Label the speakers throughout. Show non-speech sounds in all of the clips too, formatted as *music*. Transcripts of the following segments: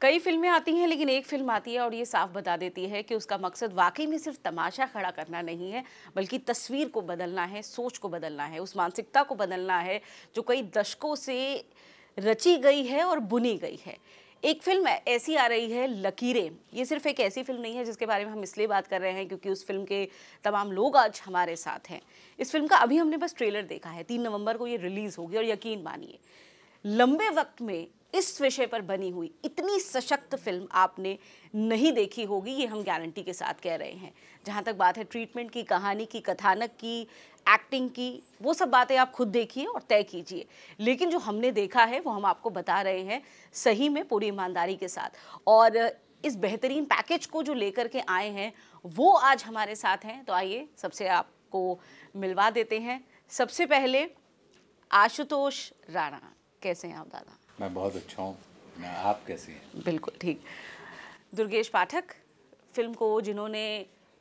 Speaker 1: कई फिल्में आती हैं लेकिन एक फिल्म आती है और ये साफ बता देती है कि उसका मकसद वाकई में सिर्फ तमाशा खड़ा करना नहीं है बल्कि तस्वीर को बदलना है सोच को बदलना है उस मानसिकता को बदलना है जो कई दशकों से रची गई है और बुनी गई है एक फिल्म ऐसी आ रही है लकीरें ये सिर्फ एक ऐसी फिल्म नहीं है जिसके बारे में हम इसलिए बात कर रहे हैं क्योंकि उस फिल्म के तमाम लोग आज हमारे साथ हैं इस फिल्म का अभी हमने बस ट्रेलर देखा है तीन नवंबर को ये रिलीज़ होगी और यकीन मानिए लंबे वक्त में इस विषय पर बनी हुई इतनी सशक्त फिल्म आपने नहीं देखी होगी ये हम गारंटी के साथ कह रहे हैं जहाँ तक बात है ट्रीटमेंट की कहानी की कथानक की एक्टिंग की वो सब बातें आप खुद देखिए और तय कीजिए लेकिन जो हमने देखा है वो हम आपको बता रहे हैं सही में पूरी ईमानदारी के साथ और इस बेहतरीन पैकेज को जो लेकर के आए हैं वो आज हमारे साथ हैं तो आइए सबसे आपको मिलवा देते हैं सबसे पहले आशुतोष राणा कैसे हैं आप दादा
Speaker 2: मैं बहुत अच्छा हूँ आप कैसी हैं बिल्कुल ठीक
Speaker 1: दुर्गेश पाठक फिल्म को जिन्होंने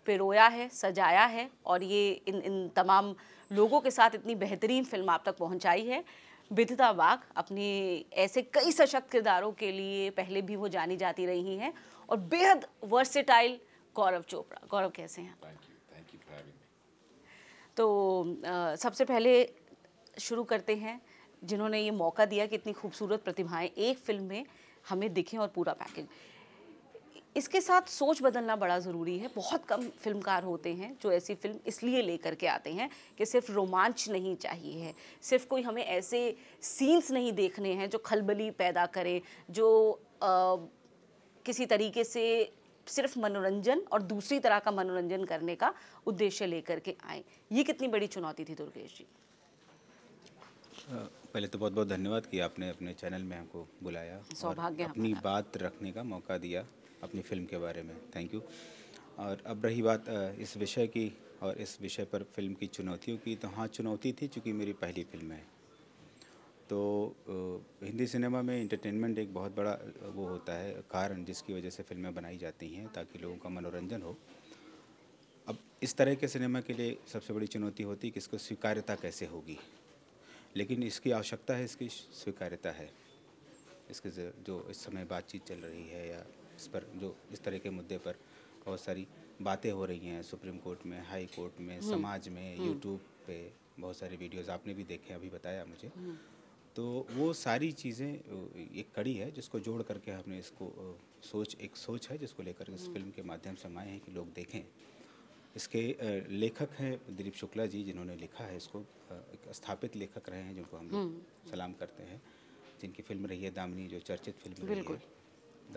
Speaker 1: पिरोया है सजाया है और ये इन इन तमाम लोगों के साथ इतनी बेहतरीन फिल्म आप तक पहुंचाई है विधता बाग अपने ऐसे कई सशक्त किरदारों के लिए पहले भी वो जानी जाती रही हैं और बेहद वर्सेटाइल गौरव चोपड़ा गौरव कैसे हैं तो सबसे पहले शुरू करते हैं जिन्होंने ये मौका दिया कि इतनी खूबसूरत प्रतिभाएं एक फिल्म में हमें दिखें और पूरा पैकेज इसके साथ सोच बदलना बड़ा ज़रूरी है बहुत कम फिल्मकार होते हैं जो ऐसी फिल्म इसलिए लेकर के आते हैं कि सिर्फ रोमांच नहीं चाहिए है सिर्फ कोई हमें ऐसे सीन्स नहीं देखने हैं जो खलबली पैदा करें जो आ, किसी तरीके से सिर्फ मनोरंजन और दूसरी तरह का मनोरंजन करने का उद्देश्य लेकर के आए ये कितनी बड़ी चुनौती थी दुर्गेश जी
Speaker 3: पहले तो बहुत बहुत धन्यवाद कि आपने अपने चैनल में हमको बुलाया सौभाग्य अपनी बात रखने का मौका दिया अपनी फिल्म के बारे में थैंक यू और अब रही बात इस विषय की और इस विषय पर फिल्म की चुनौतियों की तो हाँ चुनौती थी चूँकि मेरी पहली फिल्म है तो हिंदी सिनेमा में इंटरटेनमेंट एक बहुत बड़ा वो होता है कारण जिसकी वजह से फिल्में बनाई जाती हैं ताकि लोगों का मनोरंजन हो अब इस तरह के सिनेमा के लिए सबसे बड़ी चुनौती होती है कि इसको स्वीकार्यता कैसे होगी लेकिन इसकी आवश्यकता है इसकी स्वीकार्यता है इसके जो इस समय बातचीत चल रही है या इस पर जो इस तरह के मुद्दे पर बहुत सारी बातें हो रही हैं सुप्रीम कोर्ट में हाई कोर्ट में हम्म। समाज में हम्म। यूट्यूब पे बहुत सारे वीडियोस आपने भी देखे अभी बताया मुझे हम्म। तो वो सारी चीज़ें एक कड़ी है जिसको जोड़ करके हमने इसको सोच एक सोच है जिसको लेकर इस फिल्म के माध्यम से हम आए हैं कि लोग देखें इसके लेखक हैं दिलीप शुक्ला जी जिन्होंने लिखा है इसको एक स्थापित लेखक रहे हैं जिनको हम लोग हम्म। सलाम करते हैं जिनकी फिल्म रही है दामिनी जो चर्चित फिल्म रही है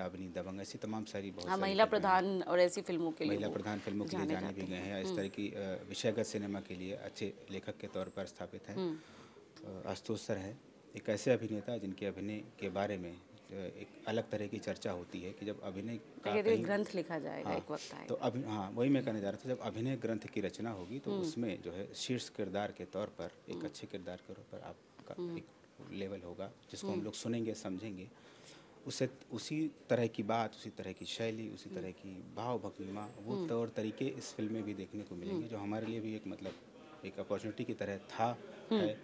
Speaker 3: दाबनी दबंग ऐसी तमाम सारी बहुत हाँ, सारी महिला प्रधान
Speaker 1: और ऐसी फिल्मों के लिए महिला
Speaker 3: प्रधान फिल्मों के लिए जाने भी गए हैं इस हम्म। तरह की विषयगत सिनेमा के लिए अच्छे लेखक के तौर पर स्थापित हैं हम्म। आशुतोष सर हैं एक ऐसे अभिनेता जिनके अभिनय के बारे में एक अलग तरह की चर्चा होती है कि जब अभिनय का तो ग्रंथ
Speaker 1: लिखा जाएगा हाँ, एक वक्त आएगा। तो
Speaker 3: अभी हाँ वही मैं कहने जा रहा था जब अभिनय ग्रंथ की रचना होगी तो हम्म। उसमें जो है शीर्ष किरदार के तौर पर एक हम्म। अच्छे किरदार के तौर पर आपका हम्म। एक लेवल होगा जिसको हम लोग सुनेंगे समझेंगे उसे उसी तरह की बात उसी तरह की शैली उसी तरह की भाव भंगिमा वो तौर तरीके इस फिल्म में भी देखने को मिलेंगे जो हमारे लिए भी एक मतलब एक अपॉर्चुनिटी की तरह था है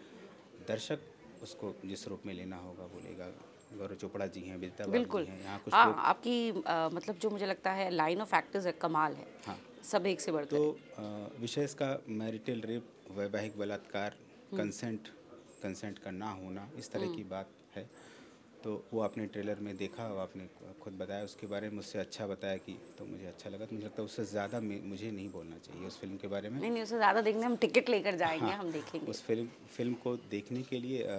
Speaker 3: दर्शक उसको जिस रूप में लेना होगा वो लेगा गौरव चोपड़ा जी हैं बिल्कुल बिल्कुल यहाँ कुछ हाँ
Speaker 1: आपकी आ, मतलब जो मुझे लगता है लाइन ऑफ एक्टर्स है कमाल है हाँ सब एक से बढ़कर
Speaker 3: तो विशेष का मैरिटल रेप वैवाहिक बलात्कार कंसेंट हम्म। कंसेंट का ना होना इस तरह की हम्म। बात है तो वो आपने ट्रेलर में देखा और आपने खुद बताया उसके बारे में मुझसे अच्छा बताया कि तो मुझे अच्छा लगा तो मुझे लगता है उससे ज़्यादा मुझे नहीं बोलना चाहिए उस फिल्म के बारे में नहीं नहीं
Speaker 1: उससे ज़्यादा देखने हम टिकट लेकर जाएंगे हाँ, हम देखेंगे
Speaker 3: उस फिल्म फिल्म को देखने के लिए आ,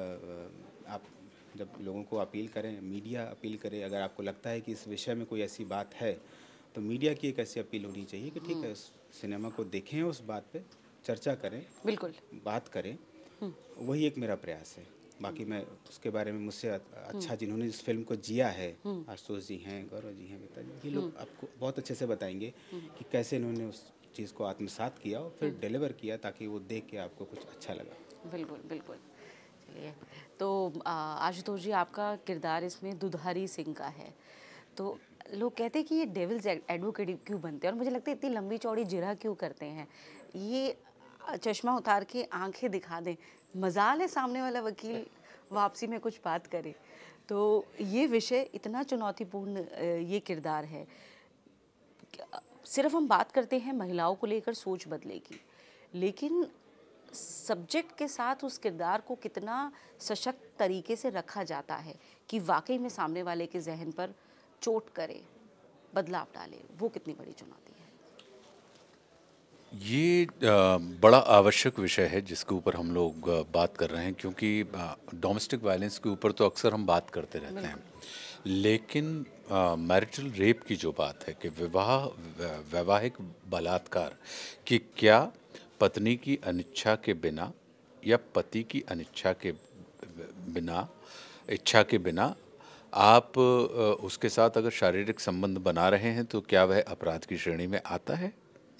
Speaker 3: आप जब लोगों को अपील करें मीडिया अपील करे अगर आपको लगता है कि इस विषय में कोई ऐसी बात है तो मीडिया की एक ऐसी अपील होनी चाहिए कि ठीक है हम्म। उस सिनेमा को देखें उस बात पे चर्चा करें बिल्कुल बात करें हम्म। वही एक मेरा प्रयास है बाकी मैं उसके बारे में मुझसे अच्छा हम्म। जिन्होंने इस फिल्म को जिया है आशुतोष जी हैं गौरव जी हैं बेटा ये लोग आपको बहुत अच्छे से बताएंगे कि कैसे इन्होंने उस चीज़ को आत्मसात किया और फिर डिलीवर किया ताकि वो देख के आपको कुछ अच्छा लगा
Speaker 1: बिल्कुल बिल्कुल चलिए तो आशुतोष जी आपका किरदार इसमें दुधारी सिंह का है तो लोग कहते हैं कि ये डेविल्स एडवोकेट क्यों बनते हैं और मुझे लगता है इतनी लंबी चौड़ी जिरा क्यों करते हैं ये चश्मा उतार के आंखें दिखा दें मजाल है सामने वाला वकील वापसी में कुछ बात करे तो ये विषय इतना चुनौतीपूर्ण ये किरदार है सिर्फ हम बात करते हैं महिलाओं को लेकर सोच बदलेगी लेकिन सब्जेक्ट के साथ उस किरदार को कितना सशक्त तरीके से रखा जाता है कि वाकई में सामने वाले के जहन पर चोट करे बदलाव डाले वो कितनी बड़ी चुनौती है
Speaker 2: ये बड़ा आवश्यक विषय है जिसके ऊपर हम लोग बात कर रहे हैं क्योंकि डोमेस्टिक वायलेंस के ऊपर तो अक्सर हम बात करते रहते हैं लेकिन मैरिटल रेप की जो बात है कि विवाह वैवाहिक बलात्कार कि क्या पत्नी की अनिच्छा के बिना या पति की अनिच्छा के बिना इच्छा के बिना आप उसके साथ अगर शारीरिक संबंध बना रहे हैं तो क्या वह अपराध की श्रेणी में आता है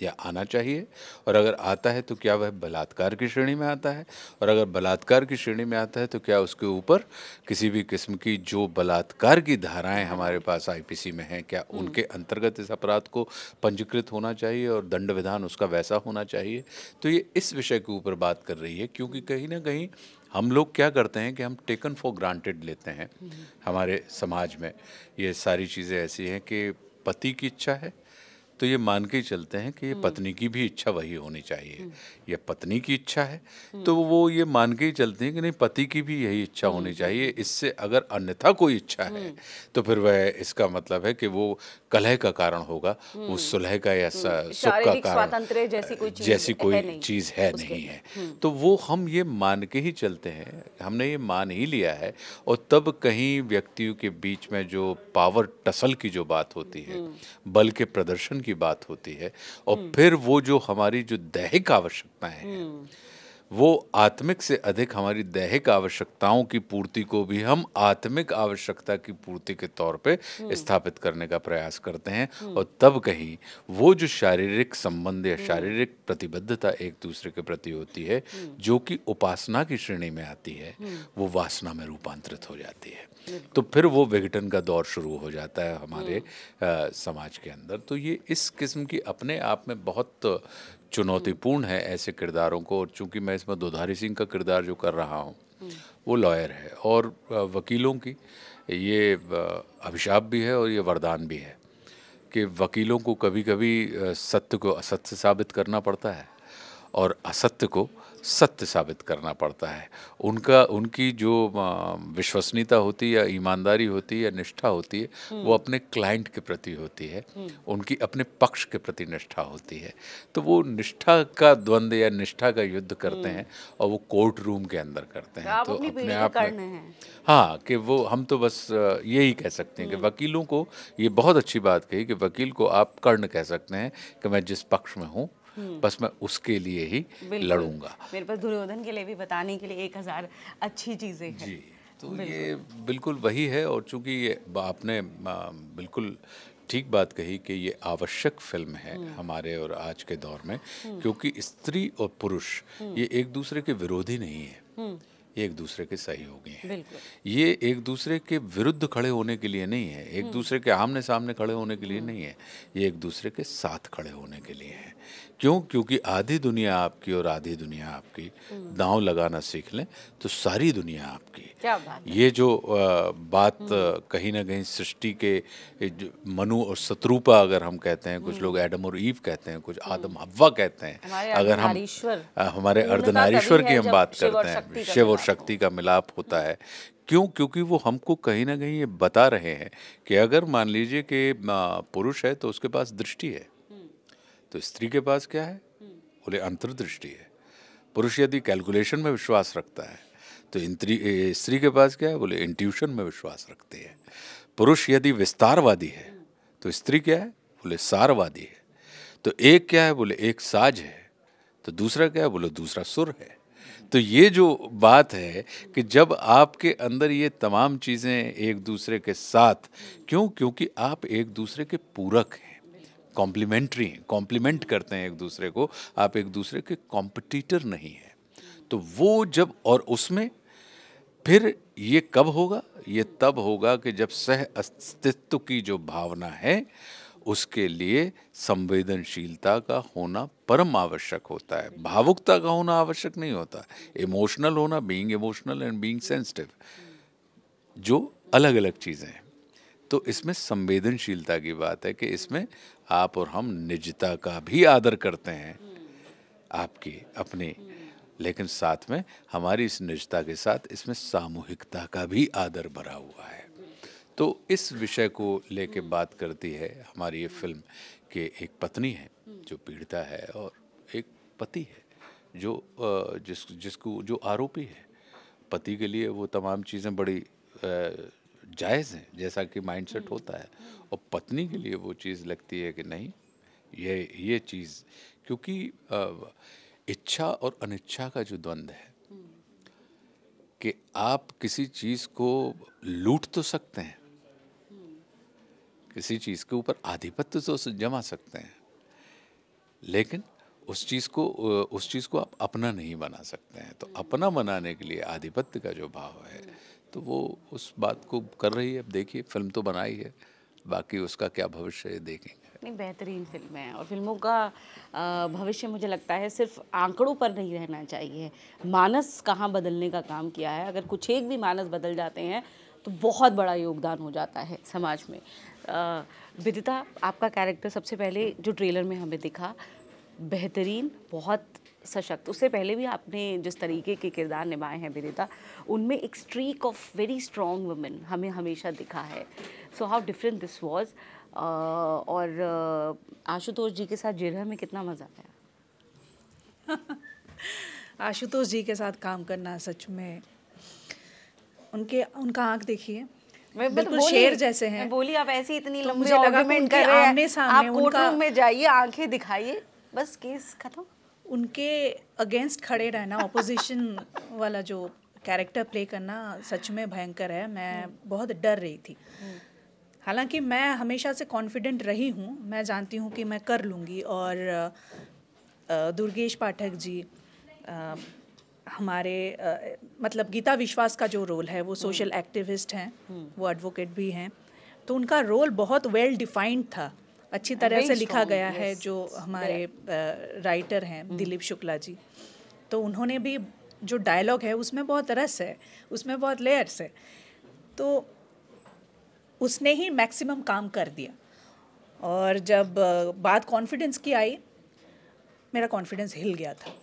Speaker 2: या आना चाहिए और अगर आता है तो क्या वह बलात्कार की श्रेणी में आता है और अगर बलात्कार की श्रेणी में आता है तो क्या उसके ऊपर किसी भी किस्म की जो बलात्कार की धाराएं हमारे पास आईपीसी में हैं क्या हम्म। उनके अंतर्गत इस अपराध को पंजीकृत होना चाहिए और दंड विधान उसका वैसा होना चाहिए तो ये इस विषय के ऊपर बात कर रही है क्योंकि कहीं ना कहीं हम लोग क्या करते हैं कि हम टेकन फॉर ग्रांटेड लेते हैं हम्म। हमारे समाज में ये सारी चीज़ें ऐसी हैं कि पति की इच्छा है तो ये मान के चलते हैं कि ये हम्म। पत्नी की भी इच्छा वही होनी चाहिए हम्म। या पत्नी की इच्छा है हम्म। तो वो ये मान के ही चलते हैं कि नहीं पति की भी यही इच्छा होनी चाहिए इससे अगर अन्यथा कोई इच्छा है तो फिर वह इसका मतलब है कि वो कलह का कारण होगा वो सुलह का या सुख का कारण जैसी कोई चीज जैसी कोई चीज़ है नहीं है तो वो हम ये मान के ही चलते हैं हमने ये मान ही लिया है और तब कहीं व्यक्तियों के बीच में जो पावर टसल की जो बात होती है बल के प्रदर्शन की बात होती है और फिर वो जो हमारी जो दैहिक आवश्यकताएं हैं हम्म। वो आत्मिक से अधिक हमारी दैहिक आवश्यकताओं की पूर्ति को भी हम आत्मिक आवश्यकता की पूर्ति के तौर पे हम्म। स्थापित करने का प्रयास करते हैं हम्म। और तब कहीं वो जो शारीरिक संबंध या शारीरिक प्रतिबद्धता एक दूसरे के प्रति होती है जो कि उपासना की श्रेणी में आती है वो वासना में रूपांतरित हो जाती है तो फिर वो विघटन का दौर शुरू हो जाता है हमारे आ, हम्म। समाज के अंदर तो ये इस किस्म की अपने आप में बहुत चुनौतीपूर्ण हम्म। है ऐसे किरदारों को और चूँकि मैं इसमें दुधारी सिंह का किरदार जो कर रहा हूँ हम्म। वो लॉयर है और वकीलों की ये अभिशाप भी है और ये वरदान भी है कि वकीलों को कभी कभी सत्य को असत्य साबित करना पड़ता है और असत्य को सत्य साबित करना पड़ता है उनका उनकी जो विश्वसनीयता होती है या ईमानदारी होती है या निष्ठा होती है हम्म। वो अपने क्लाइंट के प्रति होती है हम्म। उनकी अपने पक्ष के प्रति निष्ठा होती है तो वो निष्ठा का द्वंद्व या निष्ठा का युद्ध करते हम्म। हैं और वो कोर्ट रूम के अंदर करते हैं तो अपने आप में हाँ कि वो हम तो बस यही कह सकते हैं कि वकीलों को ये बहुत अच्छी बात कही कि वकील को आप कर्ण कह सकते हैं कि मैं जिस पक्ष में हूँ हम्म। बस मैं उसके लिए ही लड़ूंगा
Speaker 1: मेरे पास दुर्योधन के लिए भी बताने के लिए एक हज़ार अच्छी चीज़ें हैं जी तो बिल्कुल। ये
Speaker 2: बिल्कुल वही है और चूंकि ये आपने बिल्कुल ठीक बात कही कि ये आवश्यक फिल्म है हम्म। हमारे और आज के दौर में हम्म। क्योंकि स्त्री और पुरुष ये एक दूसरे के विरोधी नहीं है ये एक दूसरे के सहयोगी हैं ये एक दूसरे के विरुद्ध खड़े होने के लिए नहीं है एक दूसरे के आमने सामने खड़े होने के लिए नहीं है ये एक दूसरे के साथ खड़े होने के लिए क्यों क्योंकि आधी दुनिया आपकी और आधी दुनिया आपकी हम्म। दांव लगाना सीख लें तो सारी दुनिया
Speaker 3: आपकी ये
Speaker 2: जो बात हम्म। कहीं ना कहीं सृष्टि के मनु और शत्रुपा अगर हम कहते हैं कुछ हम्म। लोग एडम और ईव कहते हैं कुछ आदम हवा कहते हैं अगर हम हमारे अर्धनारीश्वर की हम बात करते हैं शिव और शक्ति का मिलाप होता है क्यों क्योंकि वो हमको कहीं ना कहीं ये बता रहे हैं कि अगर मान लीजिए कि पुरुष है तो उसके पास दृष्टि है तो स्त्री के पास क्या है बोले अंतर्दृष्टि है पुरुष यदि कैलकुलेशन में विश्वास रखता है तो स्त्री के पास क्या है बोले इंट्यूशन में विश्वास रखती है पुरुष यदि विस्तारवादी है तो स्त्री क्या है बोले सारवादी है तो एक क्या है बोले एक साज है तो दूसरा क्या है बोले दूसरा सुर है तो ये जो बात है कि जब आपके अंदर ये तमाम चीज़ें एक दूसरे के साथ क्यों क्योंकि आप एक दूसरे के पूरक हैं कॉम्प्लीमेंट्री हैं कॉम्प्लीमेंट करते हैं एक दूसरे को आप एक दूसरे के कॉम्पिटिटर नहीं हैं तो वो जब और उसमें फिर ये कब होगा ये तब होगा कि जब सह अस्तित्व की जो भावना है उसके लिए संवेदनशीलता का होना परम आवश्यक होता है भावुकता का होना आवश्यक नहीं होता इमोशनल होना being emotional and being sensitive जो अलग अलग चीज़ें हैं तो इसमें संवेदनशीलता की बात है कि इसमें आप और हम निजता का भी आदर करते हैं आपकी अपनी लेकिन साथ में हमारी इस निजता के साथ इसमें सामूहिकता का भी आदर भरा हुआ है तो इस विषय को लेके बात करती है हमारी ये फिल्म के एक पत्नी है जो पीड़िता है और एक पति है जो जिस जिसको जो आरोपी है पति के लिए वो तमाम चीज़ें बड़ी जायज़ है जैसा कि माइंडसेट हम्म। होता है और पत्नी के लिए वो चीज़ लगती है कि नहीं ये ये चीज़ क्योंकि इच्छा और अनिच्छा का जो द्वंद्व है हम्म। कि आप किसी चीज़ को लूट तो सकते हैं हम्म। किसी चीज़ के ऊपर आधिपत्य तो जमा सकते हैं लेकिन उस चीज़ को उस चीज़ को आप अपना नहीं बना सकते हैं तो अपना बनाने के लिए आधिपत्य का जो भाव है तो वो उस बात को कर रही है अब देखिए फिल्म तो बनाई है बाकी उसका क्या भविष्य है देखेंगे
Speaker 1: नहीं बेहतरीन फिल्म है और फिल्मों का भविष्य मुझे लगता है सिर्फ आंकड़ों पर नहीं रहना चाहिए मानस कहाँ बदलने का काम किया है अगर कुछ एक भी मानस बदल जाते हैं तो बहुत बड़ा योगदान हो जाता है समाज में विदिता आपका कैरेक्टर सबसे पहले जो ट्रेलर में हमें दिखा बेहतरीन बहुत सशक्त उससे पहले भी आपने जिस तरीके के किरदार निभाए हैं विदिता उनमें एक streak of very strong women हमें हमेशा दिखा है so how different this was और आशुतोष जी के साथ जिरह में कितना मज़ा आया
Speaker 4: *laughs* आशुतोष जी के साथ काम करना सच में उनके उनका आंख देखिए मैं बिल्कुल शेर जैसे हैं
Speaker 1: बोली आप ऐसी इतनी तो लंबी लगा कर रहे हैं आप कोर्ट में जाइए आंखें दिखाइए बस केस खत्म
Speaker 4: उनके अगेंस्ट खड़े रहना ऑपोजिशन *laughs* वाला जो कैरेक्टर प्ले करना सच में भयंकर है मैं हम्म। बहुत डर रही थी हालांकि मैं हमेशा से कॉन्फिडेंट रही हूँ मैं जानती हूँ कि मैं कर लूँगी और दुर्गेश पाठक जी हमारे मतलब गीता विश्वास का जो रोल है वो सोशल हम्म। एक्टिविस्ट हैं हम्म। वो एडवोकेट भी हैं तो उनका रोल बहुत वेल डिफाइंड था अच्छी तरह से लिखा गया है जो हमारे राइटर हैं hmm. दिलीप शुक्ला जी तो उन्होंने भी जो डायलॉग है उसमें बहुत रस है उसमें बहुत लेयर्स है तो उसने ही मैक्सिमम काम कर दिया और जब बात कॉन्फिडेंस की आई मेरा कॉन्फिडेंस हिल गया था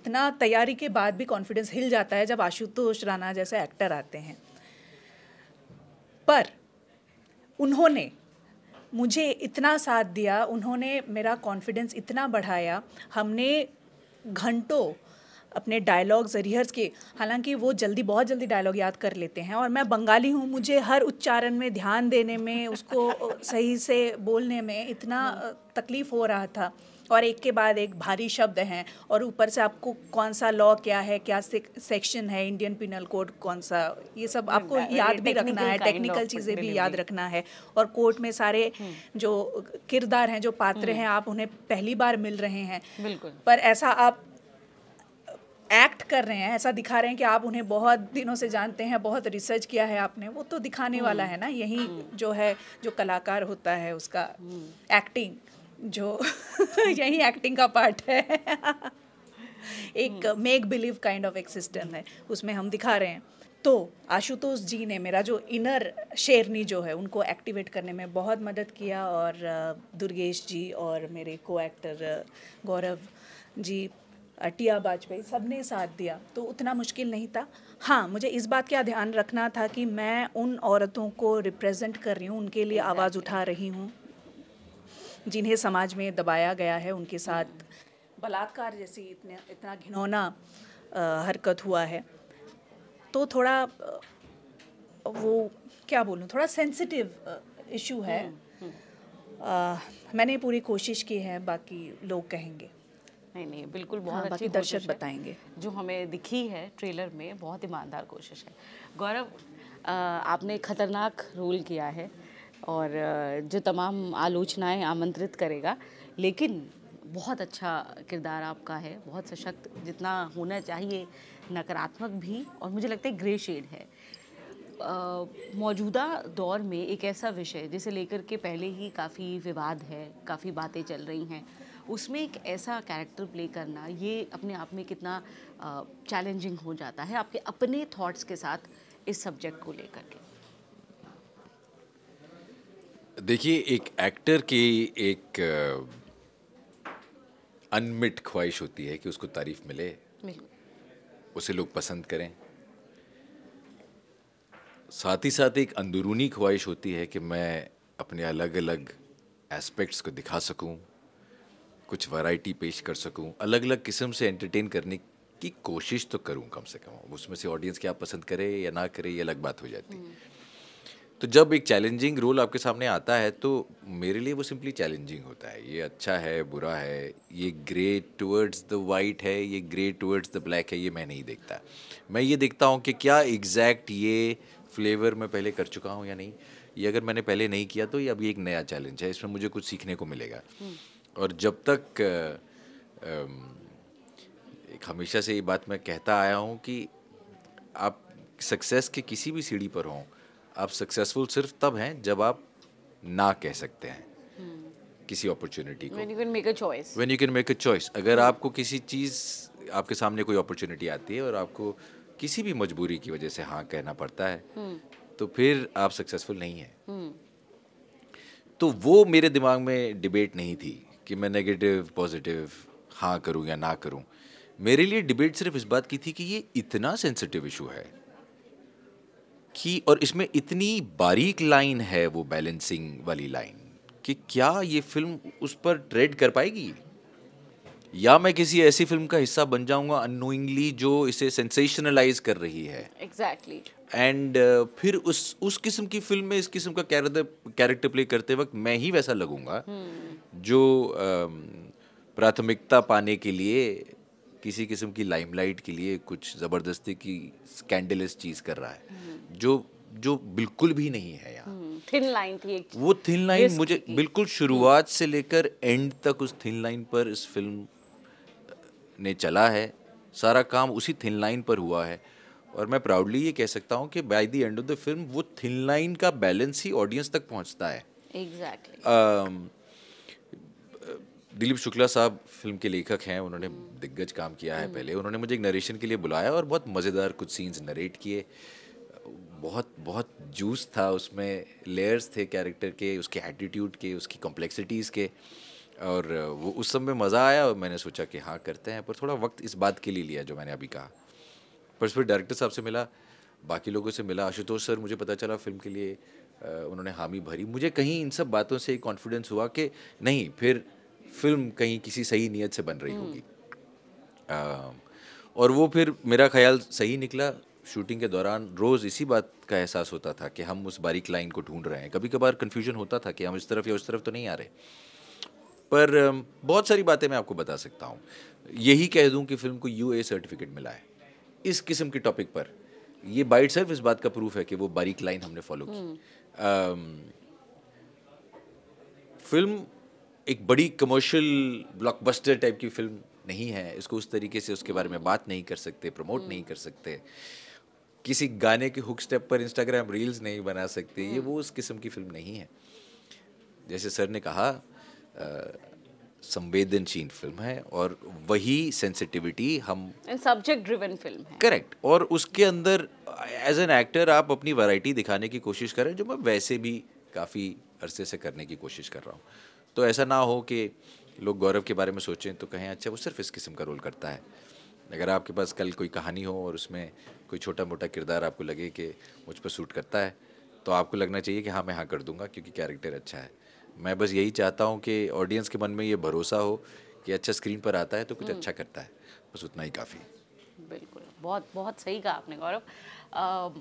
Speaker 4: इतना तैयारी के बाद भी कॉन्फिडेंस हिल जाता है जब आशुतोष राणा जैसे एक्टर आते हैं पर उन्होंने मुझे इतना साथ दिया उन्होंने मेरा कॉन्फिडेंस इतना बढ़ाया हमने घंटों अपने डायलॉग्स रिहर्स के हालांकि वो जल्दी बहुत जल्दी डायलॉग याद कर लेते हैं और मैं बंगाली हूँ मुझे हर उच्चारण में ध्यान देने में उसको सही से बोलने में इतना तकलीफ़ हो रहा था और एक के बाद एक भारी शब्द हैं और ऊपर से आपको कौन सा लॉ क्या है क्या सेक्शन है इंडियन पिनल कोड कौन सा ये सब हम्म, आपको याद भी रखना है टेक्निकल चीज़ें भी याद रखना है और कोर्ट में सारे हम्म। जो किरदार हैं जो पात्र हम्म। हैं आप उन्हें पहली बार मिल रहे हैं पर ऐसा आप एक्ट कर रहे हैं ऐसा दिखा रहे हैं कि आप उन्हें बहुत दिनों से जानते हैं बहुत रिसर्च किया है आपने वो तो दिखाने वाला है ना यही जो है जो कलाकार होता है उसका एक्टिंग जो *laughs* यही एक्टिंग का पार्ट है एक make believe kind of existence है उसमें हम दिखा रहे हैं तो आशुतोष जी ने मेरा जो इनर शेरनी जो है उनको एक्टिवेट करने में बहुत मदद किया और दुर्गेश जी और मेरे को एक्टर गौरव जी अटिया वाजपेयी सब ने साथ दिया तो उतना मुश्किल नहीं था हाँ मुझे इस बात का ध्यान रखना था कि मैं उन औरतों को रिप्रेजेंट कर रही हूँ उनके लिए आवाज़ उठा रही हूँ जिन्हें समाज में दबाया गया है उनके साथ बलात्कार जैसी इतने इतना घिनौना हरकत हुआ है तो थोड़ा वो क्या बोलूँ थोड़ा सेंसिटिव इशू है आ, हम्म, हम्म। मैंने पूरी कोशिश की है बाकी लोग कहेंगे
Speaker 1: नहीं नहीं बिल्कुल बहुत हाँ, अच्छी दर्शक बताएंगे जो हमें दिखी है ट्रेलर में बहुत ईमानदार कोशिश है गौरव आपने खतरनाक रोल किया है और जो तमाम आलोचनाएं आमंत्रित करेगा लेकिन बहुत अच्छा किरदार आपका है बहुत सशक्त जितना होना चाहिए नकारात्मक भी और मुझे लगता है ग्रे शेड है मौजूदा दौर में एक ऐसा विषय जिसे लेकर के पहले ही काफ़ी विवाद है काफ़ी बातें चल रही हैं उसमें एक ऐसा कैरेक्टर प्ले करना ये अपने आप में कितना चैलेंजिंग हो जाता है आपके अपने थॉट्स के साथ इस सब्जेक्ट को लेकर के
Speaker 5: देखिए एक एक्टर की एक अनमिट ख्वाहिश होती है कि उसको तारीफ मिले उसे लोग पसंद करें साथ ही साथ एक अंदरूनी ख्वाहिश होती है कि मैं अपने अलग अलग एस्पेक्ट्स को दिखा सकूं, कुछ वैरायटी पेश कर सकूं, अलग अलग किस्म से एंटरटेन करने की कोशिश तो करूं कम से कम उसमें से ऑडियंस क्या पसंद करे या ना करे ये अलग बात हो जाती है हम्म। तो जब एक चैलेंजिंग रोल आपके सामने आता है तो मेरे लिए वो सिंपली चैलेंजिंग होता है ये अच्छा है बुरा है ये ग्रे टुवर्ड्स द वाइट है ये ग्रे टुवर्ड्स द ब्लैक है ये मैं नहीं देखता मैं ये देखता हूँ कि क्या एग्जैक्ट ये फ्लेवर मैं पहले कर चुका हूँ या नहीं ये अगर मैंने पहले नहीं किया तो ये अभी एक नया चैलेंज है इसमें मुझे कुछ सीखने को मिलेगा हम्म। और जब तक एक हमेशा से ये बात मैं कहता आया हूँ कि आप सक्सेस के किसी भी सीढ़ी पर हों आप सक्सेसफुल सिर्फ तब हैं जब आप ना कह सकते हैं हम्म। किसी अपॉर्चुनिटी को when you can make a choice अगर आपको किसी चीज़ आपके सामने कोई अपॉर्चुनिटी आती है और आपको किसी भी मजबूरी की वजह से हाँ कहना पड़ता है हम्म। तो फिर आप सक्सेसफुल नहीं है हम्म। तो वो मेरे दिमाग में डिबेट नहीं थी कि मैं नेगेटिव पॉजिटिव हाँ करूँ या ना करूँ मेरे लिए डिबेट सिर्फ इस बात की थी कि ये इतना सेंसिटिव इशू है कि और इसमें इतनी बारीक लाइन है वो बैलेंसिंग वाली लाइन कि क्या ये फिल्म उस पर ट्रेड कर पाएगी या मैं किसी ऐसी फिल्म का हिस्सा बन जाऊंगा अनोइंगली जो इसे सेंसेशनलाइज कर रही है
Speaker 1: एग्जैक्टली exactly.
Speaker 5: एंड uh, फिर उस उस किस्म की फिल्म में इस किस्म का कैरेक्टर प्ले करते वक्त मैं ही वैसा लगूंगा hmm. जो uh, प्राथमिकता पाने के लिए किसी किस्म की लाइमलाइट के लिए कुछ ज़बरदस्ती की स्कैंडलस चीज़ कर रहा है हम्म। जो जो बिल्कुल भी नहीं है
Speaker 1: यहाँ थिन हम्म, लाइन थी एक
Speaker 5: वो थिन लाइन मुझे बिल्कुल हम्म। शुरुआत से लेकर एंड तक उस थिन लाइन पर इस फिल्म ने चला है सारा काम उसी थिन लाइन पर हुआ है और मैं प्राउडली ये कह सकता हूँ कि by the end of the film वो थिन लाइन का बैलेंस ही ऑडियंस तक पहुँचता है exactly exactly. uh, Dilip Shukla साहब फिल्म के लेखक हैं उन्होंने दिग्गज काम किया है हम्म। पहले उन्होंने मुझे एक नरेशन के लिए बुलाया और बहुत मज़ेदार कुछ सीन्स नरेट किए बहुत बहुत जूस था उसमें लेयर्स थे कैरेक्टर के उसके एटीट्यूड के उसकी कॉम्प्लेक्सिटीज़ के और वो उस समय मज़ा आया और मैंने सोचा कि हाँ करते हैं पर थोड़ा वक्त इस बात के लिए लिया जो मैंने अभी कहा पर फिर डायरेक्टर साहब से मिला बाकी लोगों से मिला आशुतोष सर मुझे पता चला फिल्म के लिए उन्होंने हामी भरी मुझे कहीं इन सब बातों से कॉन्फिडेंस हुआ कि नहीं फिर फिल्म कहीं किसी सही नीयत से बन रही हम्म। होगी और वो फिर मेरा ख्याल सही निकला शूटिंग के दौरान रोज़ इसी बात का एहसास होता था कि हम उस बारीक लाइन को ढूंढ रहे हैं कभी कभार कन्फ्यूजन होता था कि हम इस तरफ या उस तरफ तो नहीं आ रहे पर बहुत सारी बातें मैं आपको बता सकता हूँ यही कह दूँ कि फिल्म को यू ए सर्टिफिकेट मिला है इस किस्म के टॉपिक पर ये बाइट सिर्फ इस बात का प्रूफ है कि वो बारीक लाइन हमने फॉलो की हम्म। फिल्म एक बड़ी कमर्शियल ब्लॉकबस्टर टाइप की फिल्म नहीं है इसको उस तरीके से उसके बारे में बात नहीं कर सकते प्रमोट नहीं कर सकते किसी गाने के हुक स्टेप पर इंस्टाग्राम रील्स नहीं बना सकते ये वो उस किस्म की फिल्म नहीं है जैसे सर ने कहा संवेदनशील फिल्म है और वही सेंसिटिविटी हम
Speaker 1: सब्जेक्ट ड्रिवन फिल्म
Speaker 5: है करेक्ट और उसके अंदर एज एन एक्टर आप अपनी वैरायटी दिखाने की कोशिश करें जो मैं वैसे भी काफ़ी अरसे से करने की कोशिश कर रहा हूँ तो ऐसा ना हो कि लोग गौरव के बारे में सोचें तो कहें अच्छा वो सिर्फ इस किस्म का रोल करता है अगर आपके पास कल कोई कहानी हो और उसमें कोई छोटा मोटा किरदार आपको लगे कि मुझ पर सूट करता है तो आपको लगना चाहिए कि हाँ मैं हाँ कर दूंगा क्योंकि कैरेक्टर अच्छा है मैं बस यही चाहता हूँ कि ऑडियंस के मन में ये भरोसा हो कि अच्छा स्क्रीन पर आता है तो कुछ हम्म। अच्छा करता है बस उतना ही काफ़ी
Speaker 1: बिल्कुल बहुत बहुत सही कहा आपने गौरव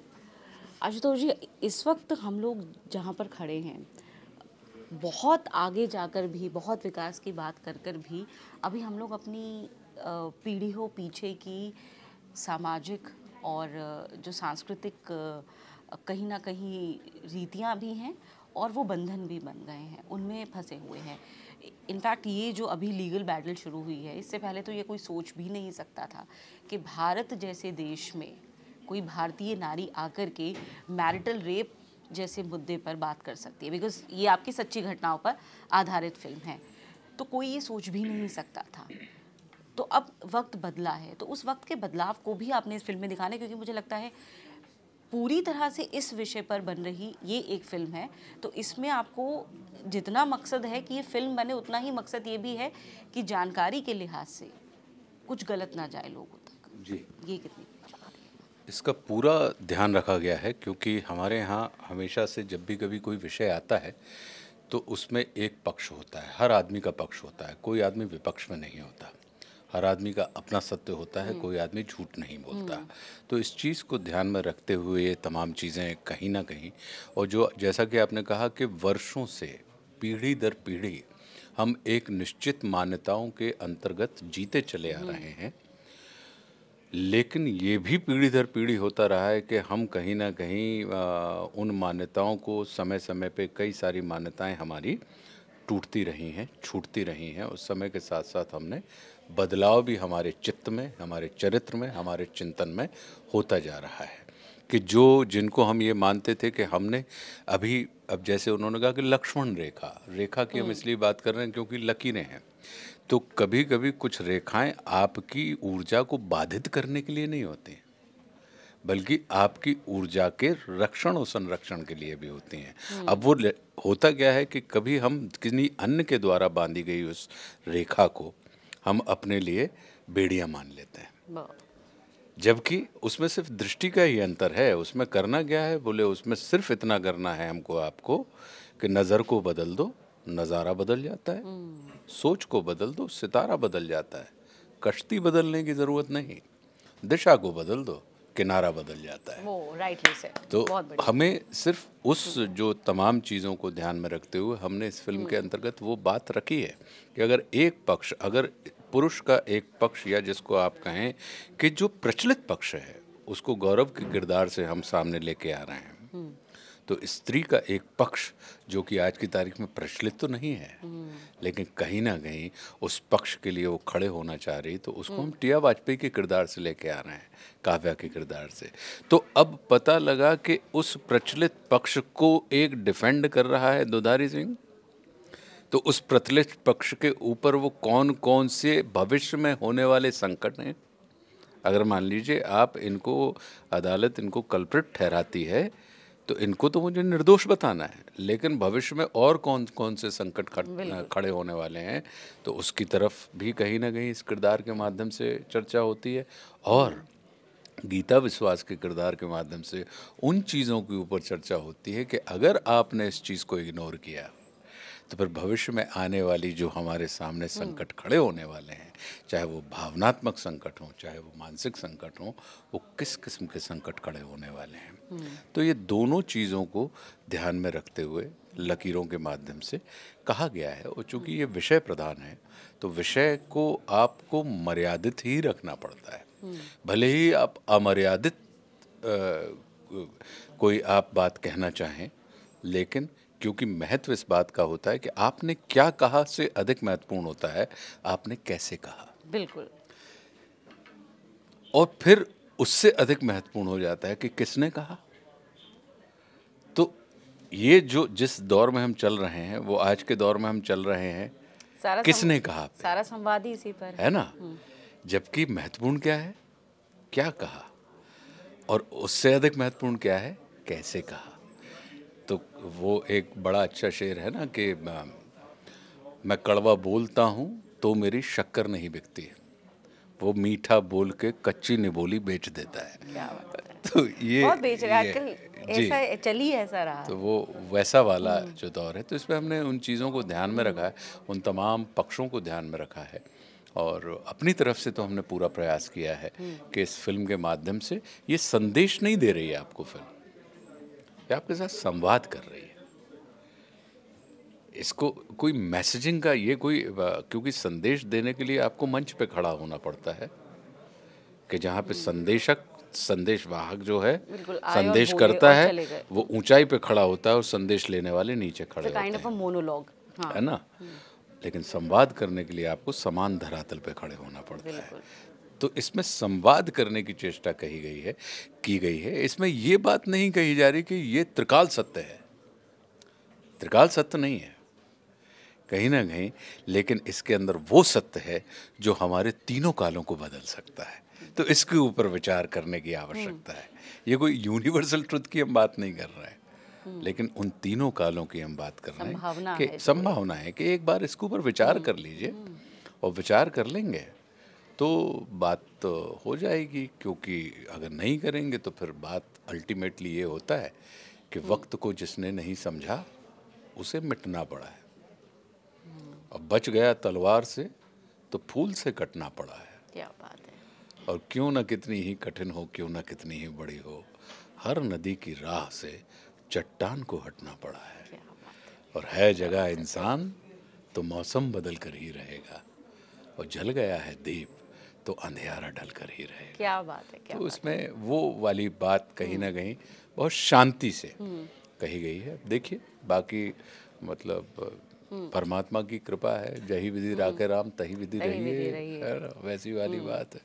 Speaker 1: आशुतोष जी इस वक्त हम लोग जहाँ पर खड़े हैं बहुत आगे जाकर भी बहुत विकास की बात कर कर भी अभी हम लोग अपनी पीढ़ियों पीछे की सामाजिक और जो सांस्कृतिक कहीं ना कहीं रीतियाँ भी हैं और वो बंधन भी बन गए हैं उनमें फंसे हुए हैं इनफैक्ट ये जो अभी लीगल बैटल शुरू हुई है इससे पहले तो ये कोई सोच भी नहीं सकता था कि भारत जैसे देश में कोई भारतीय नारी आकर के मैरिटल रेप जैसे मुद्दे पर बात कर सकती है बिकॉज ये आपकी सच्ची घटनाओं पर आधारित फिल्म है तो कोई ये सोच भी नहीं सकता था तो अब वक्त बदला है तो उस वक्त के बदलाव को भी आपने इस फिल्म में दिखाना है क्योंकि मुझे लगता है पूरी तरह से इस विषय पर बन रही ये एक फिल्म है तो इसमें आपको जितना मकसद है कि ये फिल्म बने उतना ही मकसद ये भी है कि जानकारी के लिहाज से कुछ गलत ना जाए लोगों तक जी ये कितनी
Speaker 2: इसका पूरा ध्यान रखा गया है क्योंकि हमारे यहाँ हमेशा से जब भी कभी कोई विषय आता है तो उसमें एक पक्ष होता है हर आदमी का पक्ष होता है कोई आदमी विपक्ष में नहीं होता हर आदमी का अपना सत्य होता है हम्म। कोई आदमी झूठ नहीं बोलता हम्म। तो इस चीज़ को ध्यान में रखते हुए ये तमाम चीज़ें कहीं ना कहीं और जो जैसा कि आपने कहा कि वर्षों से पीढ़ी दर पीढ़ी हम एक निश्चित मान्यताओं के अंतर्गत जीते चले आ हम्म। रहे हैं लेकिन ये भी पीढ़ी दर पीढ़ी होता रहा है कि हम कहीं ना कहीं उन मान्यताओं को समय समय पे कई सारी मान्यताएं हमारी टूटती रही हैं छूटती रही हैं उस समय के साथ साथ हमने बदलाव भी हमारे चित्त में हमारे चरित्र में हमारे चिंतन में होता जा रहा है कि जो जिनको हम ये मानते थे कि हमने अभी अब जैसे उन्होंने कहा कि लक्ष्मण रेखा रेखा की हम हम्म। इसलिए बात कर रहे हैं क्योंकि लकीरें हैं तो कभी कभी कुछ रेखाएं आपकी ऊर्जा को बाधित करने के लिए नहीं होती बल्कि आपकी ऊर्जा के रक्षण और संरक्षण के लिए भी होती हैं हम्म। अब वो होता क्या है कि कभी हम किसी अन्य के द्वारा बांधी गई उस रेखा को हम अपने लिए बेड़िया मान लेते हैं जबकि उसमें सिर्फ दृष्टि का ही अंतर है उसमें करना क्या है बोले उसमें सिर्फ इतना करना है हमको आपको कि नज़र को बदल दो नज़ारा बदल जाता है हम्म। सोच को बदल दो सितारा बदल जाता है कश्ती बदलने की ज़रूरत नहीं दिशा को बदल दो किनारा बदल जाता
Speaker 1: है तो हमें
Speaker 2: सिर्फ उस हम्म। जो तमाम चीज़ों को ध्यान में रखते हुए हमने इस फिल्म के हम्म। अंतर्गत वो बात रखी है कि अगर एक पक्ष अगर पुरुष का एक पक्ष या जिसको आप कहें कि जो प्रचलित पक्ष है उसको गौरव के किरदार से हम सामने लेके आ रहे हैं तो स्त्री का एक पक्ष जो कि आज की तारीख में प्रचलित तो नहीं है हम्म। लेकिन कहीं ना कहीं उस पक्ष के लिए वो खड़े होना चाह रही तो उसको हम हम्म। टिया वाजपेयी के किरदार से लेके आ रहे हैं काव्या के किरदार से तो अब पता लगा कि उस प्रचलित पक्ष को एक डिफेंड कर रहा है दुधारी सिंह तो उस प्रचलित पक्ष के ऊपर वो कौन कौन से भविष्य में होने वाले संकट हैं अगर मान लीजिए आप इनको अदालत इनको कल्प्रिट ठहराती है तो इनको तो मुझे निर्दोष बताना है लेकिन भविष्य में और कौन कौन से संकट खड़े होने वाले हैं तो उसकी तरफ भी कहीं ना कहीं इस किरदार के माध्यम से चर्चा होती है और गीता विश्वास के किरदार के माध्यम से उन चीज़ों के ऊपर चर्चा होती है कि अगर आपने इस चीज़ को इग्नोर किया तो फिर भविष्य में आने वाली जो हमारे सामने हम्म। संकट खड़े होने वाले हैं चाहे वो भावनात्मक संकट हों चाहे वो मानसिक संकट हों वो किस किस्म के संकट खड़े होने वाले हैं हम्म। तो ये दोनों चीज़ों को ध्यान में रखते हुए लकीरों के माध्यम से कहा गया है और चूँकि ये विषय प्रधान है तो विषय को आपको मर्यादित ही रखना पड़ता है हम्म। भले ही आप अमर्यादित कोई आप बात कहना चाहें लेकिन क्योंकि महत्व इस बात का होता है कि आपने क्या कहा से अधिक महत्वपूर्ण होता है आपने कैसे कहा बिल्कुल और फिर उससे अधिक महत्वपूर्ण हो जाता है कि किसने कहा तो ये जो जिस दौर में हम चल रहे हैं वो आज के दौर में हम चल रहे हैं सारा किसने सम... कहा पे?
Speaker 1: सारा संवाद ही इसी पर है ना हम्म।
Speaker 2: जबकि महत्वपूर्ण क्या है क्या कहा और उससे अधिक महत्वपूर्ण क्या है कैसे कहा वो एक बड़ा अच्छा शेर है ना कि मैं कड़वा बोलता हूँ तो मेरी शक्कर नहीं बिकती वो मीठा बोल के कच्ची निबोली बेच देता है तो ये
Speaker 1: चली है ऐसा चली
Speaker 2: तो वो वैसा वाला हम्म। जो दौर है तो इसमें हमने उन चीज़ों को ध्यान में रखा है उन तमाम पक्षों को ध्यान में रखा है और अपनी तरफ से तो हमने पूरा प्रयास किया है हम्म। कि इस फिल्म के माध्यम से ये संदेश नहीं दे रही है आपको फिल्म ये आपके साथ संवाद कर रही है इसको कोई मैसेजिंग का ये कोई क्योंकि संदेश देने के लिए आपको मंच पे खड़ा होना पड़ता है कि जहाँ पे संदेशक संदेश वाहक जो है संदेश करता है वो ऊंचाई पे खड़ा होता है और संदेश लेने वाले नीचे खड़े होते
Speaker 1: हैं मोनोलॉग
Speaker 2: हाँ। है ना लेकिन संवाद करने के लिए आपको समान धरातल पे खड़े होना पड़ता है तो इसमें संवाद करने की चेष्टा कही गई है की गई है इसमें ये बात नहीं कही जा रही कि ये त्रिकाल सत्य है त्रिकाल सत्य नहीं है कहीं ना कहीं लेकिन इसके अंदर वो सत्य है जो हमारे तीनों कालों को बदल सकता है तो इसके ऊपर विचार करने की आवश्यकता है हम्म। ये कोई यूनिवर्सल ट्रुथ की हम बात नहीं कर रहे हैं हम्म। लेकिन उन तीनों कालों की हम बात कर रहे हैं कि संभावना है कि एक बार इसके ऊपर विचार हम्म। कर लीजिए और विचार कर लेंगे तो बात तो हो जाएगी क्योंकि अगर नहीं करेंगे तो फिर बात अल्टीमेटली ये होता है कि हम्म। वक्त को जिसने नहीं समझा उसे मिटना पड़ा है अब बच गया तलवार से तो फूल से कटना पड़ा
Speaker 1: है क्या बात
Speaker 2: है और क्यों ना कितनी ही कठिन हो क्यों ना कितनी ही बड़ी हो हर नदी की राह से चट्टान को हटना पड़ा है और है जगह इंसान तो मौसम बदल कर ही रहेगा और जल गया है दीप तो अंधेरा कर ही रहे
Speaker 1: क्या बात है क्या तो
Speaker 2: उसमें वो वाली बात कहीं हम्म। ना कहीं बहुत शांति से हम्म। कही गई है देखिए बाकी मतलब हम्म। परमात्मा की कृपा है जही विधि राके राम तही विधि रही है वैसी वाली बात है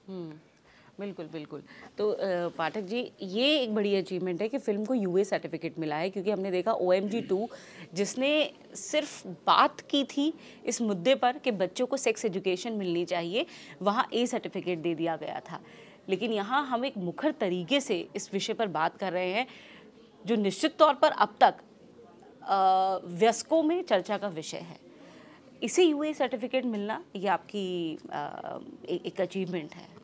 Speaker 1: बिल्कुल बिल्कुल तो पाठक जी ये एक बड़ी अचीवमेंट है कि फिल्म को यूए सर्टिफिकेट मिला है क्योंकि हमने देखा ओ एम जी टू जिसने सिर्फ बात की थी इस मुद्दे पर कि बच्चों को सेक्स एजुकेशन मिलनी चाहिए वहाँ ए सर्टिफिकेट दे दिया गया था लेकिन यहाँ हम एक मुखर तरीके से इस विषय पर बात कर रहे हैं जो निश्चित तौर पर अब तक व्यस्कों में चर्चा का विषय है इसे यूए सर्टिफिकेट मिलना ये आपकी आ, ए, एक अचीवमेंट है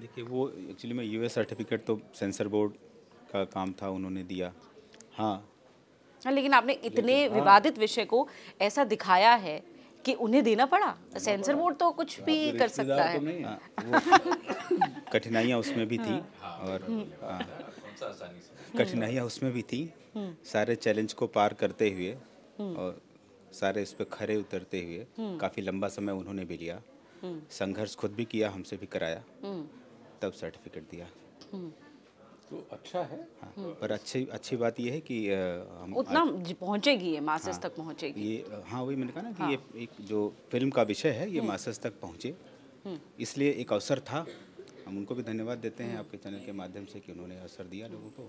Speaker 3: देखिए वो एक्चुअली में यूएस सर्टिफिकेट तो सेंसर बोर्ड का काम था उन्होंने दिया हाँ,
Speaker 1: हाँ लेकिन आपने इतने लेकिन, हाँ। विवादित विषय को ऐसा दिखाया है कि उन्हें देना पड़ा सेंसर बोर्ड तो कुछ भी तो कर सकता तो
Speaker 3: है हाँ। *laughs* कठिनाइयाँ उसमें भी थी और हम्म। कठिनाइयाँ उसमें भी थी हम्म। सारे चैलेंज को पार करते हुए हम्म। और सारे इस पर खरे उतरते हुए काफ़ी लंबा समय उन्होंने भी लिया संघर्ष खुद भी किया हमसे भी कराया तब सर्टिफिकेट दिया हम्म। तो अच्छा है हाँ, पर अच्छी अच्छी बात यह है कि हम उतना
Speaker 1: पहुंचेगी ये मास्टर्स हाँ, तक
Speaker 3: पहुंचेगी ये हाँ वही मैंने कहा ना कि हाँ, ये एक जो फिल्म का विषय है ये मास्टर्स हम्म। तक पहुंचे हम्म। इसलिए एक अवसर था हम उनको भी धन्यवाद देते हैं आपके चैनल के माध्यम से कि उन्होंने अवसर दिया लोगों को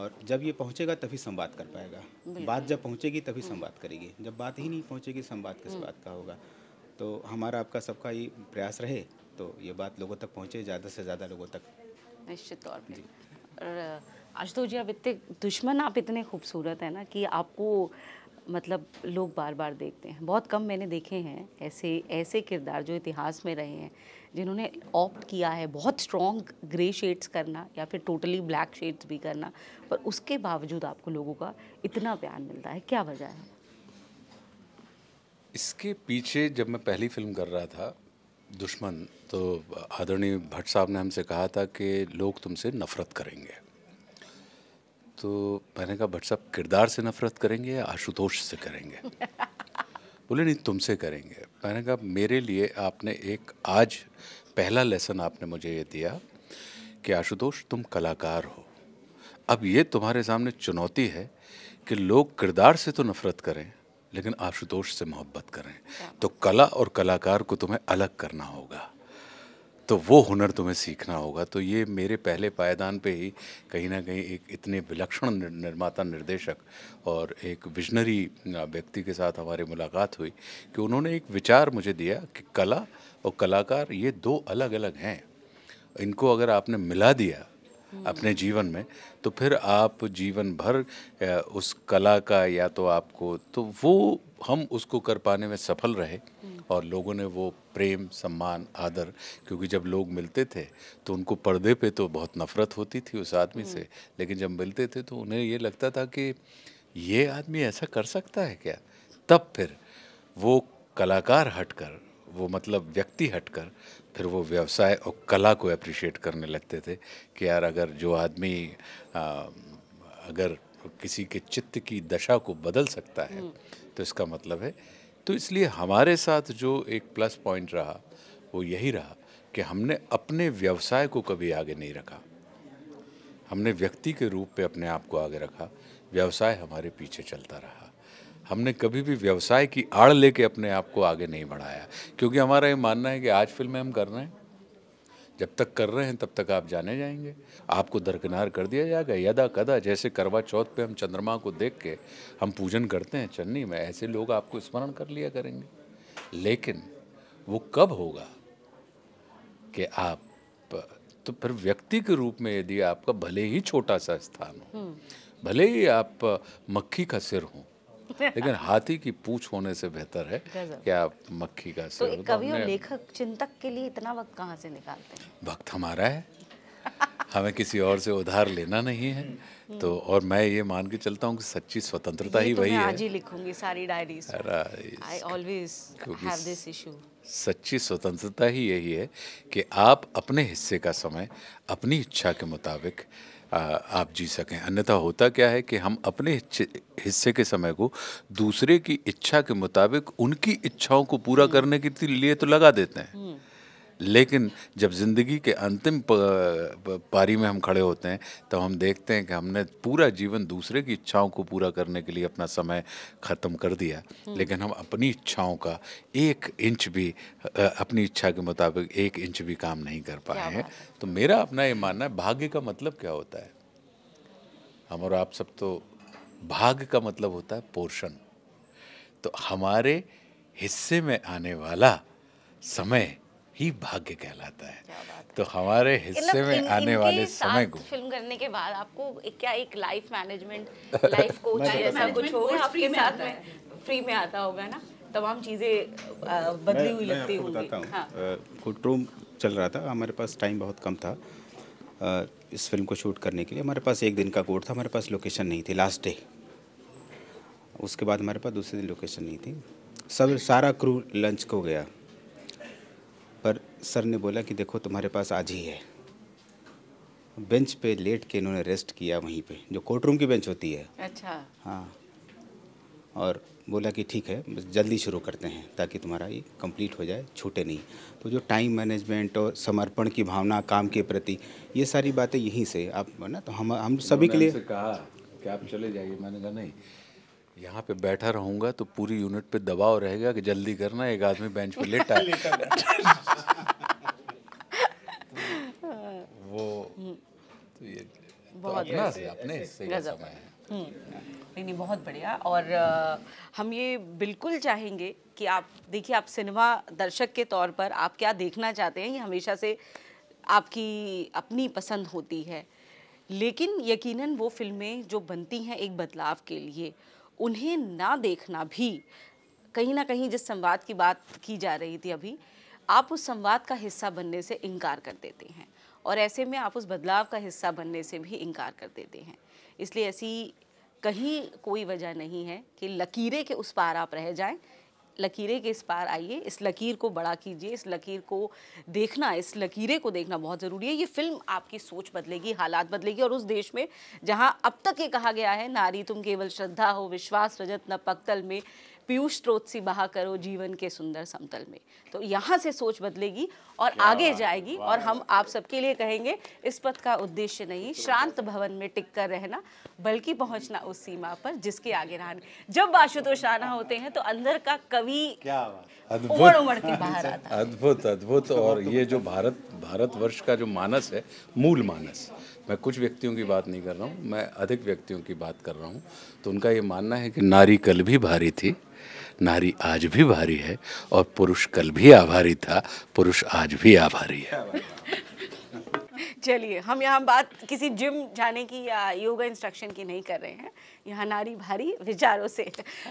Speaker 3: और जब ये पहुंचेगा तभी संवाद कर पाएगा बात जब पहुंचेगी तभी संवाद करेगी जब बात ही नहीं पहुंचेगी संवाद किस बात का होगा तो हमारा आपका सबका ये प्रयास रहे तो ये बात लोगों तक पहुँचे ज़्यादा से ज़्यादा लोगों तक
Speaker 1: निश्चित तौर पर और आशुतोष जी आप इतने दुश्मन आप इतने खूबसूरत हैं ना कि आपको मतलब लोग बार बार देखते हैं बहुत कम मैंने देखे हैं ऐसे ऐसे किरदार जो इतिहास में रहे हैं जिन्होंने ऑप्ट किया है बहुत स्ट्रॉन्ग ग्रे शेड्स करना या फिर टोटली ब्लैक शेड्स भी करना पर उसके बावजूद आपको लोगों का इतना प्यार मिलता है क्या वजह है
Speaker 2: इसके पीछे जब मैं पहली फिल्म कर रहा था दुश्मन तो आदरणीय भट्ट साहब ने हमसे कहा था कि लोग तुमसे नफ़रत करेंगे तो मैंने कहा भट्ट साहब किरदार से नफ़रत करेंगे या आशुतोष से करेंगे *laughs* बोले नहीं तुमसे करेंगे मैंने कहा मेरे लिए आपने एक आज पहला लेसन आपने मुझे ये दिया कि आशुतोष तुम कलाकार हो अब ये तुम्हारे सामने चुनौती है कि लोग किरदार से तो नफ़रत करें लेकिन आशुतोष से मोहब्बत करें तो कला और कलाकार को तुम्हें अलग करना होगा तो वो हुनर तुम्हें सीखना होगा तो ये मेरे पहले पायदान पे ही कहीं ना कहीं एक इतने विलक्षण निर्माता निर्देशक और एक विजनरी व्यक्ति के साथ हमारी मुलाकात हुई कि उन्होंने एक विचार मुझे दिया कि कला और कलाकार ये दो अलग अलग हैं इनको अगर आपने मिला दिया हम्म। अपने जीवन में तो फिर आप जीवन भर उस कला का या तो आपको तो वो हम उसको कर पाने में सफल रहे हम्म। और लोगों ने वो प्रेम सम्मान आदर क्योंकि जब लोग मिलते थे तो उनको पर्दे पे तो बहुत नफरत होती थी उस आदमी से हम्म। लेकिन जब मिलते थे तो उन्हें ये लगता था कि ये आदमी ऐसा कर सकता है क्या तब फिर वो कलाकार हटकर वो मतलब व्यक्ति हटकर फिर वो व्यवसाय और कला को अप्रिशिएट करने लगते थे कि यार अगर जो आदमी अगर किसी के चित्त की दशा को बदल सकता है हम्म। तो इसका मतलब है तो इसलिए हमारे साथ जो एक प्लस पॉइंट रहा वो यही रहा कि हमने अपने व्यवसाय को कभी आगे नहीं रखा हमने व्यक्ति के रूप पे अपने आप को आगे रखा व्यवसाय हमारे पीछे चलता रहा हमने कभी भी व्यवसाय की आड़ लेके अपने आप को आगे नहीं बढ़ाया क्योंकि हमारा ये मानना है कि आज फिल्में हम कर रहे हैं जब तक कर रहे हैं तब तक आप जाने जाएंगे आपको दरकिनार कर दिया जाएगा यदा कदा जैसे करवा चौथ पे हम चंद्रमा को देख के हम पूजन करते हैं चन्नी में ऐसे लोग आपको स्मरण कर लिया करेंगे लेकिन वो कब होगा कि आप तो फिर व्यक्ति के रूप में यदि आपका भले ही छोटा सा स्थान हो हम्म। भले ही आप मक्खी का सिर हों *laughs* लेकिन हाथी की पूछ होने से बेहतर है क्या मक्खी का तो कवि और
Speaker 1: लेखक चिंतक के लिए इतना वक्त कहाँ से निकालते
Speaker 2: हैं वक्त हमारा है हमें किसी और से उधार लेना नहीं है तो और मैं ये मान के चलता हूँ कि सच्ची स्वतंत्रता ही तो वही है आज
Speaker 1: ही लिखूंगी सारी डायरीज
Speaker 2: सच्ची स्वतंत्रता ही यही है कि आप अपने हिस्से का समय अपनी इच्छा के मुताबिक आप जी सकें अन्यथा होता क्या है कि हम अपने हिस्से के समय को दूसरे की इच्छा के मुताबिक उनकी इच्छाओं को पूरा हम्म। करने के लिए तो लगा देते हैं हम्म। लेकिन जब ज़िंदगी के अंतिम पारी में हम खड़े होते हैं तो हम देखते हैं कि हमने पूरा जीवन दूसरे की इच्छाओं को पूरा करने के लिए अपना समय ख़त्म कर दिया हम्म। लेकिन हम अपनी इच्छाओं का एक इंच भी अपनी इच्छा के मुताबिक एक इंच भी काम नहीं कर पाए हैं तो मेरा अपना ये मानना है भाग्य का मतलब क्या होता है हम और आप सब तो भाग्य का मतलब होता है पोर्शन तो हमारे हिस्से में आने वाला समय ही भाग्य कहलाता है तो हमारे हिस्से में इन, आने वाले समय को
Speaker 1: फिल्म करने के बाद आपको क्या एक लाइफ मैनेजमेंट लाइफ कोच ऐसा कुछ हो आपके साथ में फ्री में आता होगा ना तमाम चीज़ें बदली हुई लगती होगी बताता
Speaker 3: हाँ। रूम चल रहा था हमारे पास टाइम बहुत कम था इस फिल्म को शूट करने के लिए हमारे पास एक दिन का कोड था हमारे पास लोकेशन नहीं थी लास्ट डे उसके बाद हमारे पास दूसरे दिन लोकेशन नहीं थी सब सारा क्रू लंच को गया पर सर ने बोला कि देखो तुम्हारे पास आज ही है बेंच पे लेट के इन्होंने रेस्ट किया वहीं पे जो कोर्ट रूम की बेंच होती है अच्छा हाँ और बोला कि ठीक है बस जल्दी शुरू करते हैं ताकि तुम्हारा ये कंप्लीट हो जाए छूटे नहीं तो जो टाइम मैनेजमेंट और समर्पण की भावना काम के प्रति ये सारी बातें यहीं से आप ना तो हम हम सभी तो के लिए
Speaker 2: कहा कि आप चले जाइए मैंने कहा नहीं
Speaker 3: यहाँ पे बैठा रहूंगा तो
Speaker 2: पूरी यूनिट पे दबाव रहेगा कि जल्दी करना एक आदमी बेंच पे लेटा *laughs* वो तो ये तो
Speaker 1: से अपने समय है हम्म। नहीं नहीं बहुत बढ़िया और आ, हम ये बिल्कुल चाहेंगे कि आप देखिए आप सिनेमा दर्शक के तौर पर आप क्या देखना चाहते हैं ये हमेशा से आपकी अपनी पसंद होती है लेकिन यकीनन वो फिल्में जो बनती हैं एक बदलाव के लिए उन्हें ना देखना भी कहीं ना कहीं जिस संवाद की बात की जा रही थी अभी आप उस संवाद का हिस्सा बनने से इनकार कर देते हैं और ऐसे में आप उस बदलाव का हिस्सा बनने से भी इनकार कर देते हैं इसलिए ऐसी कहीं कोई वजह नहीं है कि लकीरें के उस पार आप रह जाएं लकीरें के इस पार आइए इस लकीर को बड़ा कीजिए इस लकीर को देखना इस लकीरें को देखना बहुत ज़रूरी है ये फिल्म आपकी सोच बदलेगी हालात बदलेगी और उस देश में जहाँ अब तक ये कहा गया है नारी तुम केवल श्रद्धा हो विश्वास रजत न पकतल में पीयूष स्रोत सी बहा करो जीवन के सुंदर समतल में तो यहाँ से सोच बदलेगी और आगे जाएगी और हम आप सबके लिए कहेंगे इस पद का उद्देश्य नहीं शांत भवन में टिक कर रहना बल्कि पहुंचना उस सीमा पर जिसके आगे रहने जब आशुतोष आना होते हैं तो अंदर का कवि
Speaker 2: उमड़ उमड़ के बाहर *laughs* आता अद्भुत अद्भुत और ये जो भारत भारत वर्ष का जो मानस है मूल मानस मैं कुछ व्यक्तियों की बात नहीं कर रहा हूँ मैं अधिक व्यक्तियों की बात कर रहा हूँ तो उनका ये मानना है कि नारी कल भी भारी थी नारी आज भी भारी है और पुरुष कल भी आभारी था पुरुष आज भी आभारी है
Speaker 1: चलिए हम यहाँ बात किसी जिम जाने की या योगा इंस्ट्रक्शन की नहीं कर रहे हैं यहाँ नारी भारी विचारों से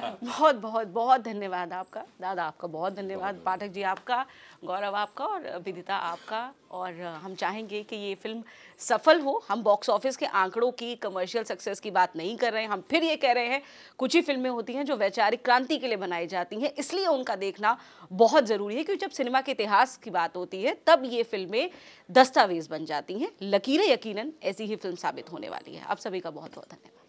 Speaker 1: हाँ। बहुत बहुत बहुत धन्यवाद आपका दादा आपका बहुत धन्यवाद पाठक जी आपका गौरव आपका और विदिता आपका और हम चाहेंगे कि ये फिल्म सफल हो हम बॉक्स ऑफिस के आंकड़ों की कमर्शियल सक्सेस की बात नहीं कर रहे हैं हम फिर ये कह रहे हैं कुछ ही फिल्में होती हैं जो वैचारिक क्रांति के लिए बनाई जाती हैं इसलिए उनका देखना बहुत ज़रूरी है क्योंकि जब सिनेमा के इतिहास की बात होती है तब ये फिल्में दस्तावेज़ बन जाती हैं लकीरें यकीन ऐसी ही फिल्म साबित होने वाली है आप सभी का बहुत बहुत धन्यवाद